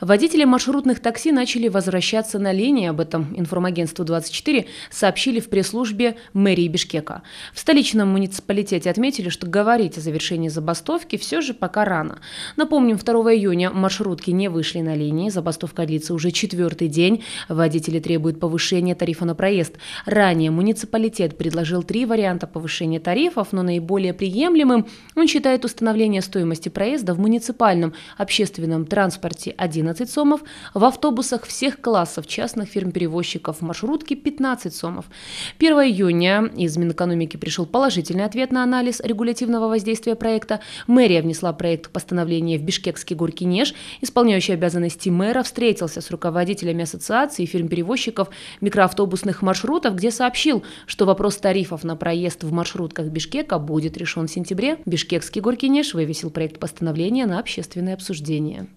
Водители маршрутных такси начали возвращаться на линии. Об этом информагентству 24 сообщили в пресс-службе мэрии Бишкека. В столичном муниципалитете отметили, что говорить о завершении забастовки все же пока рано. Напомним, 2 июня маршрутки не вышли на линии. Забастовка длится уже четвертый день. Водители требуют повышения тарифа на проезд. Ранее муниципалитет предложил три варианта повышения тарифов, но наиболее приемлемым он считает установление стоимости проезда в муниципальном общественном транспорте 1 11 сомов, в автобусах всех классов частных фирм-перевозчиков маршрутки 15 сомов. 1 июня из Минэкономики пришел положительный ответ на анализ регулятивного воздействия проекта. Мэрия внесла проект постановления в Бишкекский Горькинеж. Исполняющий обязанности мэра встретился с руководителями ассоциации фирм-перевозчиков микроавтобусных маршрутов, где сообщил, что вопрос тарифов на проезд в маршрутках Бишкека будет решен в сентябре. Бишкекский Горькинеж вывесил проект постановления на общественное обсуждение.